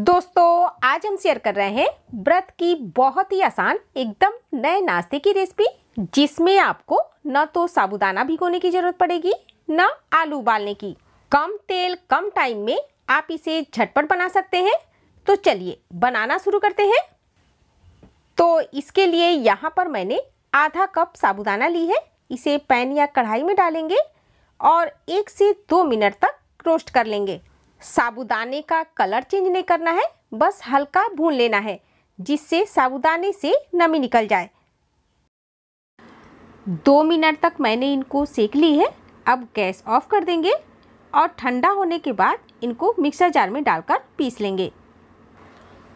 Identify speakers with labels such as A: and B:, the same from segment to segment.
A: दोस्तों आज हम शेयर कर रहे हैं व्रत की बहुत ही आसान एकदम नए नाश्ते की रेसिपी जिसमें आपको न तो साबुदाना भिगोने की ज़रूरत पड़ेगी न आलू उबालने की कम तेल कम टाइम में आप इसे झटपट बना सकते हैं तो चलिए बनाना शुरू करते हैं तो इसके लिए यहाँ पर मैंने आधा कप साबुदाना ली है इसे पैन या कढ़ाई में डालेंगे और एक से दो मिनट तक रोस्ट कर लेंगे साबुदाने का कलर चेंज नहीं करना है बस हल्का भून लेना है जिससे साबुदाने से नमी निकल जाए दो मिनट तक मैंने इनको सेक ली है अब गैस ऑफ कर देंगे और ठंडा होने के बाद इनको मिक्सर जार में डालकर पीस लेंगे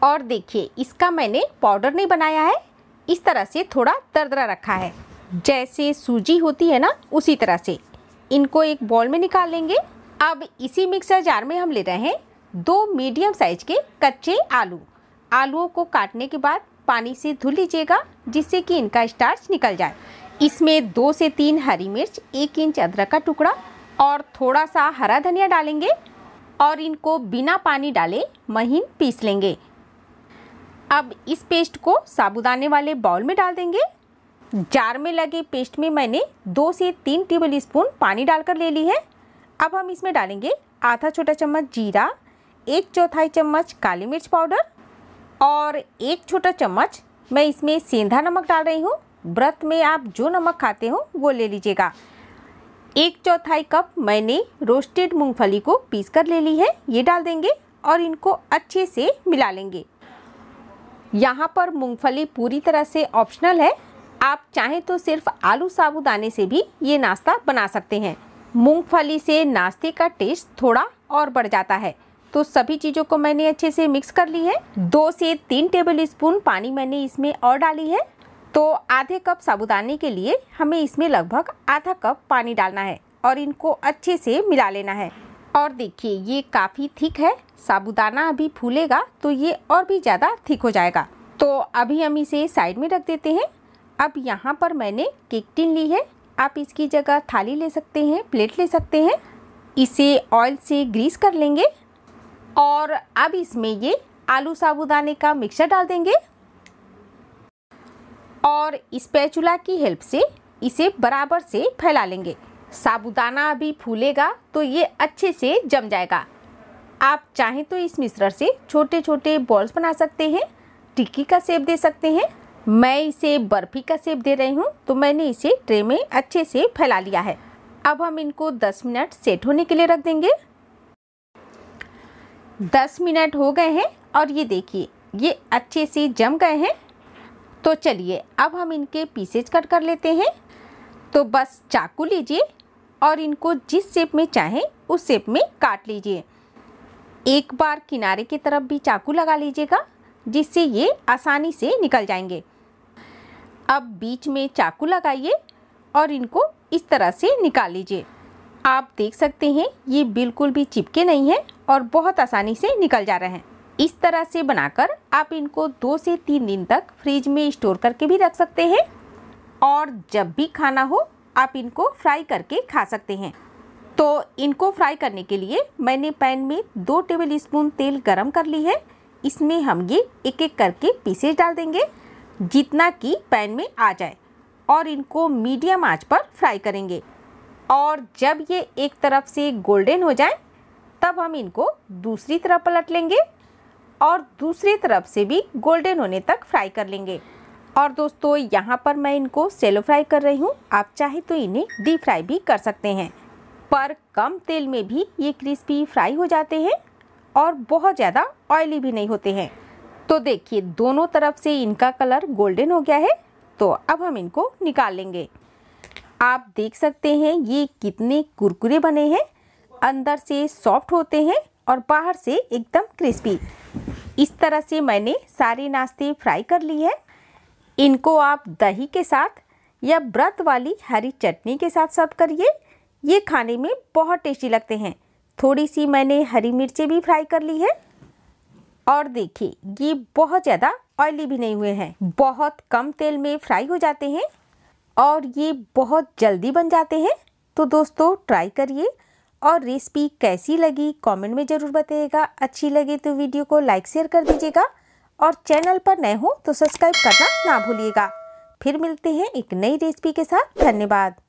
A: और देखिए इसका मैंने पाउडर नहीं बनाया है इस तरह से थोड़ा दरदरा रखा है जैसे सूजी होती है ना उसी तरह से इनको एक बॉल में निकाल लेंगे अब इसी मिक्सर जार में हम ले रहे हैं दो मीडियम साइज के कच्चे आलू आलूओं को काटने के बाद पानी से धुल लीजिएगा जिससे कि इनका स्टार्च निकल जाए इसमें दो से तीन हरी मिर्च एक इंच अदरक का टुकड़ा और थोड़ा सा हरा धनिया डालेंगे और इनको बिना पानी डाले महीन पीस लेंगे अब इस पेस्ट को साबुदाने वाले बाउल में डाल देंगे जार में लगे पेस्ट में मैंने दो से तीन टेबल स्पून पानी डालकर ले ली है अब हम इसमें डालेंगे आधा छोटा चम्मच जीरा एक चौथाई चम्मच काली मिर्च पाउडर और एक छोटा चम्मच मैं इसमें सेंधा नमक डाल रही हूँ व्रत में आप जो नमक खाते हो वो ले लीजिएगा एक चौथाई कप मैंने रोस्टेड मूंगफली को पीस कर ले ली है ये डाल देंगे और इनको अच्छे से मिला लेंगे यहाँ पर मूंगफली पूरी तरह से ऑप्शनल है आप चाहें तो सिर्फ आलू साबुदाने से भी ये नाश्ता बना सकते हैं मूंगफली से नाश्ते का टेस्ट थोड़ा और बढ़ जाता है तो सभी चीज़ों को मैंने अच्छे से मिक्स कर ली है दो से तीन टेबल स्पून पानी मैंने इसमें और डाली है तो आधे कप साबुदाने के लिए हमें इसमें लगभग आधा कप पानी डालना है और इनको अच्छे से मिला लेना है और देखिए ये काफ़ी थिक है साबुदाना अभी फूलेगा तो ये और भी ज़्यादा थिक हो जाएगा तो अभी हम इसे साइड में रख देते हैं अब यहाँ पर मैंने केक टिन ली है आप इसकी जगह थाली ले सकते हैं प्लेट ले सकते हैं इसे ऑयल से ग्रीस कर लेंगे और अब इसमें ये आलू साबुदाने का मिक्सचर डाल देंगे और स्पैचुला की हेल्प से इसे बराबर से फैला लेंगे साबुदाना अभी फूलेगा तो ये अच्छे से जम जाएगा आप चाहें तो इस मिश्रण से छोटे छोटे बॉल्स बना सकते हैं टिक्की का सेप दे सकते हैं मैं इसे बर्फ़ी का सेप दे रही हूँ तो मैंने इसे ट्रे में अच्छे से फैला लिया है अब हम इनको 10 मिनट सेट होने के लिए रख देंगे 10 मिनट हो गए हैं और ये देखिए ये अच्छे से जम गए हैं तो चलिए अब हम इनके पीसेज कट कर लेते हैं तो बस चाकू लीजिए और इनको जिस सेप में चाहें उस सेप में काट लीजिए एक बार किनारे की तरफ भी चाकू लगा लीजिएगा जिससे ये आसानी से निकल जाएंगे अब बीच में चाकू लगाइए और इनको इस तरह से निकाल लीजिए आप देख सकते हैं ये बिल्कुल भी चिपके नहीं हैं और बहुत आसानी से निकल जा रहे हैं इस तरह से बनाकर आप इनको दो से तीन दिन तक फ्रिज में स्टोर करके भी रख सकते हैं और जब भी खाना हो आप इनको फ्राई करके खा सकते हैं तो इनको फ्राई करने के लिए मैंने पैन में दो टेबल स्पून तेल गरम कर ली है इसमें हम ये एक एक करके पीसेज डाल देंगे जितना कि पैन में आ जाए और इनको मीडियम आंच पर फ्राई करेंगे और जब ये एक तरफ से गोल्डन हो जाए तब हम इनको दूसरी तरफ पलट लेंगे और दूसरी तरफ से भी गोल्डन होने तक फ्राई कर लेंगे और दोस्तों यहाँ पर मैं इनको सेलो फ्राई कर रही हूँ आप चाहे तो इन्हें डीप फ्राई भी कर सकते हैं पर कम तेल में भी ये क्रिस्पी फ्राई हो जाते हैं और बहुत ज़्यादा ऑयली भी नहीं होते हैं तो देखिए दोनों तरफ से इनका कलर गोल्डन हो गया है तो अब हम इनको निकालेंगे आप देख सकते हैं ये कितने कुरकुरे बने हैं अंदर से सॉफ्ट होते हैं और बाहर से एकदम क्रिस्पी इस तरह से मैंने सारे नाश्ते फ्राई कर लिए हैं इनको आप दही के साथ या व्रत वाली हरी चटनी के साथ सर्व करिए ये खाने में बहुत टेस्टी लगते हैं थोड़ी सी मैंने हरी मिर्चें भी फ्राई कर ली है और देखिए ये बहुत ज़्यादा ऑयली भी नहीं हुए हैं बहुत कम तेल में फ्राई हो जाते हैं और ये बहुत जल्दी बन जाते हैं तो दोस्तों ट्राई करिए और रेसिपी कैसी लगी कमेंट में ज़रूर बताइएगा अच्छी लगे तो वीडियो को लाइक शेयर कर दीजिएगा और चैनल पर नए हो तो सब्सक्राइब करना ना भूलिएगा फिर मिलते हैं एक नई रेसिपी के साथ धन्यवाद